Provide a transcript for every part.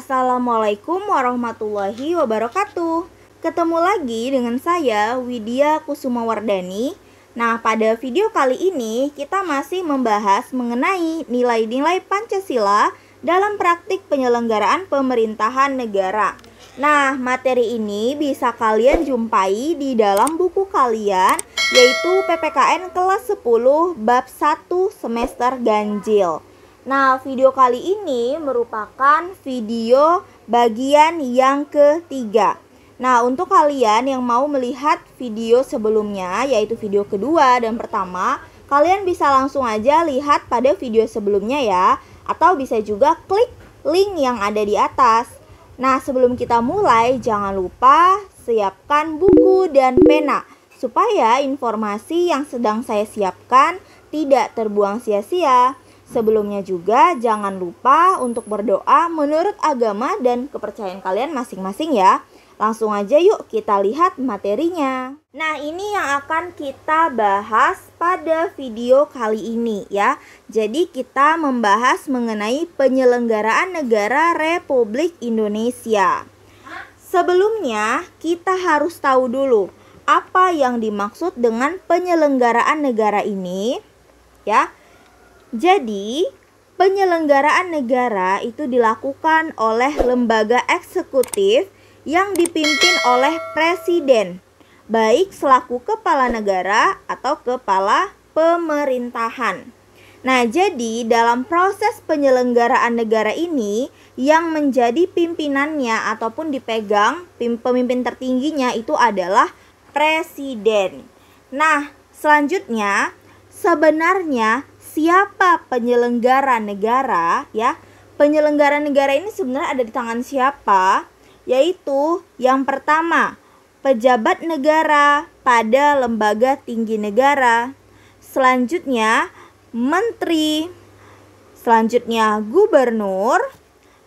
Assalamualaikum warahmatullahi wabarakatuh. Ketemu lagi dengan saya Widya Kusumawardani. Nah, pada video kali ini kita masih membahas mengenai nilai-nilai Pancasila dalam praktik penyelenggaraan pemerintahan negara. Nah, materi ini bisa kalian jumpai di dalam buku kalian yaitu PPKN kelas 10 bab 1 semester ganjil. Nah, video kali ini merupakan video bagian yang ketiga. Nah, untuk kalian yang mau melihat video sebelumnya, yaitu video kedua dan pertama, kalian bisa langsung aja lihat pada video sebelumnya ya, atau bisa juga klik link yang ada di atas. Nah, sebelum kita mulai, jangan lupa siapkan buku dan pena supaya informasi yang sedang saya siapkan tidak terbuang sia-sia. Sebelumnya juga jangan lupa untuk berdoa menurut agama dan kepercayaan kalian masing-masing ya. Langsung aja yuk kita lihat materinya. Nah, ini yang akan kita bahas pada video kali ini ya. Jadi kita membahas mengenai penyelenggaraan negara Republik Indonesia. Sebelumnya, kita harus tahu dulu apa yang dimaksud dengan penyelenggaraan negara ini ya. Jadi, penyelenggaraan negara itu dilakukan oleh lembaga eksekutif yang dipimpin oleh presiden, baik selaku kepala negara atau kepala pemerintahan. Nah, jadi dalam proses penyelenggaraan negara ini yang menjadi pimpinannya ataupun dipegang pemimpin tertingginya itu adalah presiden. Nah, selanjutnya sebenarnya siapa penyelenggara negara ya penyelenggara negara ini sebenarnya ada di tangan siapa yaitu yang pertama pejabat negara pada lembaga tinggi negara selanjutnya menteri selanjutnya gubernur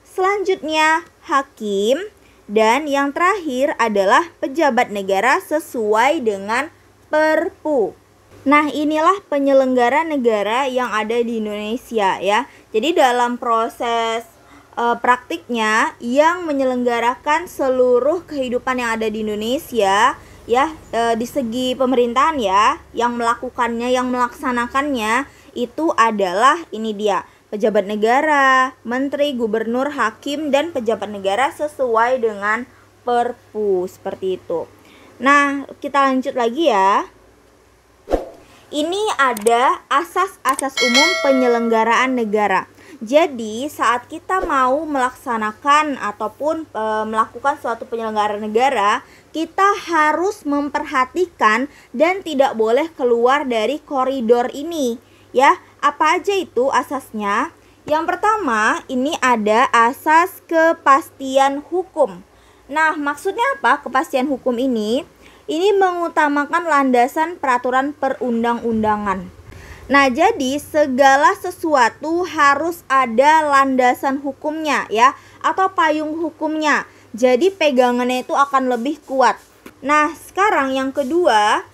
selanjutnya hakim dan yang terakhir adalah pejabat negara sesuai dengan perpu. Nah, inilah penyelenggara negara yang ada di Indonesia ya. Jadi dalam proses e, praktiknya yang menyelenggarakan seluruh kehidupan yang ada di Indonesia ya e, di segi pemerintahan ya, yang melakukannya, yang melaksanakannya itu adalah ini dia pejabat negara, menteri, gubernur, hakim, dan pejabat negara sesuai dengan perpu seperti itu. Nah, kita lanjut lagi ya. Ini ada asas-asas umum penyelenggaraan negara. Jadi, saat kita mau melaksanakan ataupun e, melakukan suatu penyelenggaraan negara, kita harus memperhatikan dan tidak boleh keluar dari koridor ini. Ya, apa aja itu asasnya? Yang pertama, ini ada asas kepastian hukum. Nah, maksudnya apa kepastian hukum ini? ini mengutamakan landasan peraturan perundang-undangan. Nah, jadi segala sesuatu harus ada landasan hukumnya ya atau payung hukumnya. Jadi pegangannya itu akan lebih kuat. Nah, sekarang yang kedua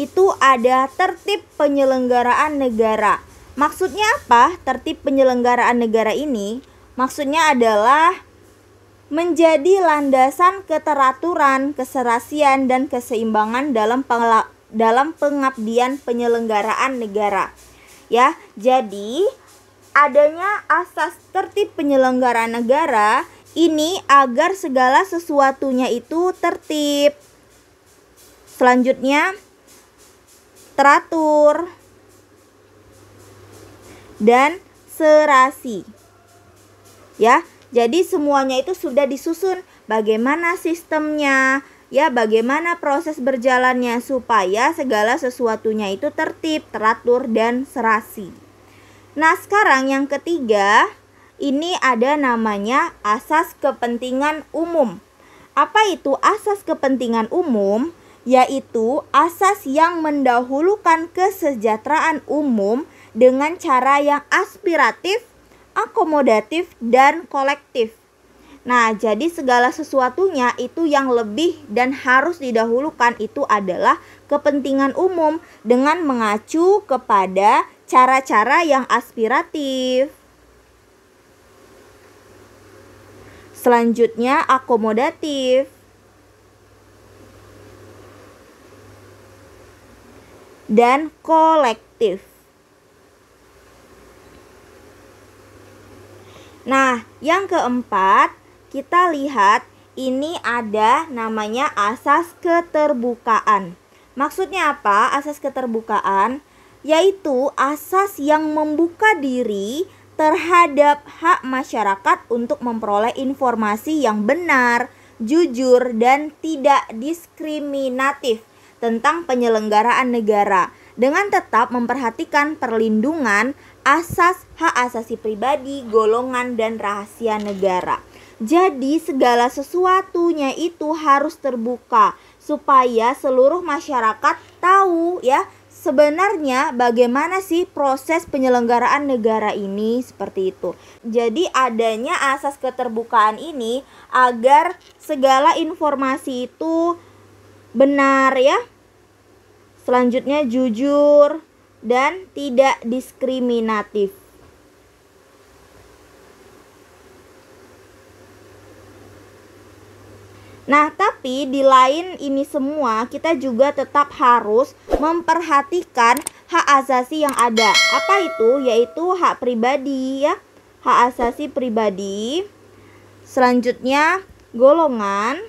itu ada tertib penyelenggaraan negara. Maksudnya apa? Tertib penyelenggaraan negara ini maksudnya adalah menjadi landasan keteraturan, keserasian, dan keseimbangan dalam dalam pengabdian penyelenggaraan negara. Ya, jadi adanya asas tertib penyelenggaraan negara ini agar segala sesuatunya itu tertib. Selanjutnya teratur dan serasi. Ya, jadi semuanya itu sudah disusun bagaimana sistemnya, ya bagaimana proses berjalannya supaya segala sesuatunya itu tertib, teratur dan serasi. Nah, sekarang yang ketiga, ini ada namanya asas kepentingan umum. Apa itu asas kepentingan umum? Yaitu asas yang mendahulukan kesejahteraan umum dengan cara yang aspiratif akomodatif, dan kolektif. Nah, jadi segala sesuatunya itu yang lebih dan harus didahulukan itu adalah kepentingan umum dengan mengacu kepada cara-cara yang aspiratif. Selanjutnya akomodatif. dan kolektif. Nah, yang keempat, kita lihat ini ada namanya asas keterbukaan. Maksudnya apa? Asas keterbukaan yaitu asas yang membuka diri terhadap hak masyarakat untuk memperoleh informasi yang benar, jujur, dan tidak diskriminatif tentang penyelenggaraan negara dengan tetap memperhatikan perlindungan asas hak asasi pribadi, golongan, dan rahasia negara. Jadi, segala sesuatunya itu harus terbuka supaya seluruh masyarakat tahu, ya, sebenarnya bagaimana sih proses penyelenggaraan negara ini seperti itu. Jadi, adanya asas keterbukaan ini agar segala informasi itu benar, ya. Selanjutnya, jujur, dan tidak diskriminatif. Nah, tapi di lain ini semua kita juga tetap harus memperhatikan hak asasi yang ada. Apa itu? Yaitu hak pribadi ya. Hak asasi pribadi. Selanjutnya golongan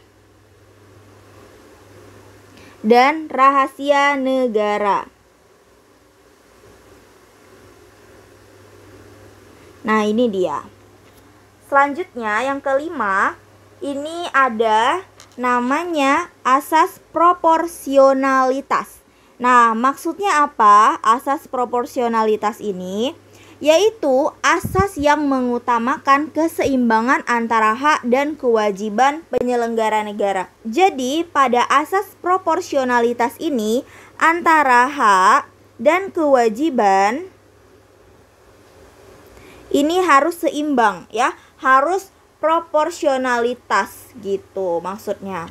dan rahasia negara. Nah, ini dia. Selanjutnya yang kelima, ini ada namanya asas proporsionalitas. Nah, maksudnya apa asas proporsionalitas ini? Yaitu asas yang mengutamakan keseimbangan antara hak dan kewajiban penyelenggara negara. Jadi, pada asas proporsionalitas ini antara hak dan kewajiban ini harus seimbang ya, harus proporsionalitas gitu maksudnya.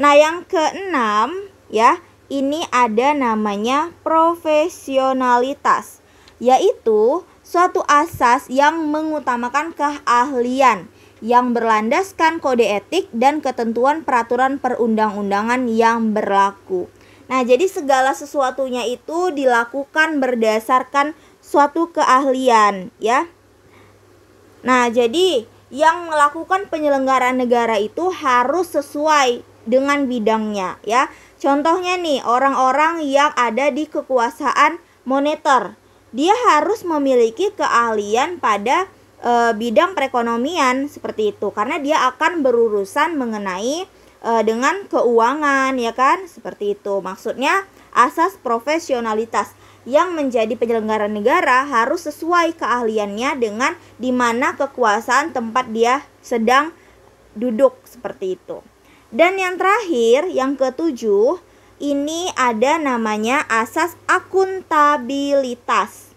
Nah, yang keenam ya, ini ada namanya profesionalitas, yaitu suatu asas yang mengutamakan keahlian yang berlandaskan kode etik dan ketentuan peraturan perundang-undangan yang berlaku. Nah, jadi segala sesuatunya itu dilakukan berdasarkan suatu keahlian, ya. Nah, jadi yang melakukan penyelenggaraan negara itu harus sesuai dengan bidangnya ya. Contohnya nih orang-orang yang ada di kekuasaan moneter. Dia harus memiliki keahlian pada e, bidang perekonomian seperti itu karena dia akan berurusan mengenai e, dengan keuangan ya kan? Seperti itu. Maksudnya asas profesionalitas yang menjadi penyelenggara negara harus sesuai keahliannya dengan di mana kekuasaan tempat dia sedang duduk seperti itu. Dan yang terakhir, yang ketujuh, ini ada namanya asas akuntabilitas.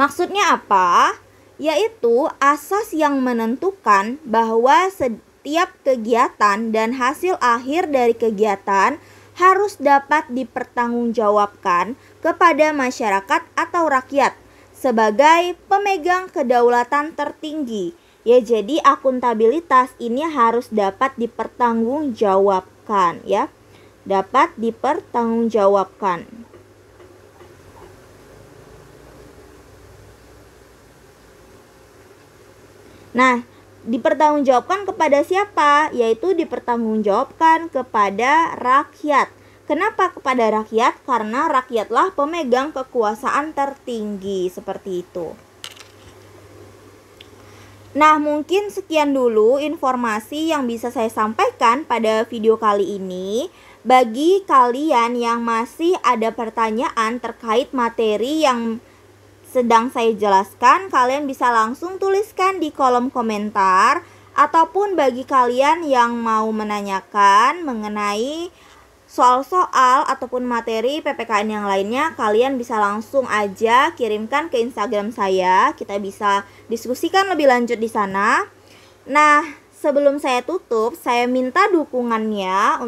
Maksudnya apa? Yaitu asas yang menentukan bahwa setiap kegiatan dan hasil akhir dari kegiatan harus dapat dipertanggungjawabkan kepada masyarakat atau rakyat sebagai pemegang kedaulatan tertinggi. Ya, jadi akuntabilitas ini harus dapat dipertanggungjawabkan ya. Dapat dipertanggungjawabkan. Nah, dipertanggungjawabkan kepada siapa? Yaitu dipertanggungjawabkan kepada rakyat. Kenapa kepada rakyat? Karena rakyatlah pemegang kekuasaan tertinggi seperti itu. Nah, mungkin sekian dulu informasi yang bisa saya sampaikan pada video kali ini. Bagi kalian yang masih ada pertanyaan terkait materi yang sedang saya jelaskan, kalian bisa langsung tuliskan di kolom komentar ataupun bagi kalian yang mau menanyakan mengenai soal-soal ataupun materi PPKN yang lainnya, kalian bisa langsung aja kirimkan ke Instagram saya. Kita bisa diskusikan lebih lanjut di sana. Nah, sebelum saya tutup, saya minta dukungannya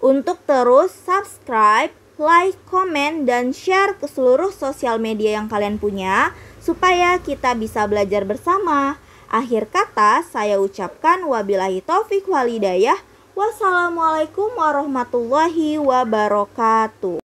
untuk terus subscribe like, komen, dan share ke seluruh sosial media yang kalian punya supaya kita bisa belajar bersama. Akhir kata, saya ucapkan wabillahi taufik walidayah. Wassalamualaikum warahmatullahi wabarakatuh.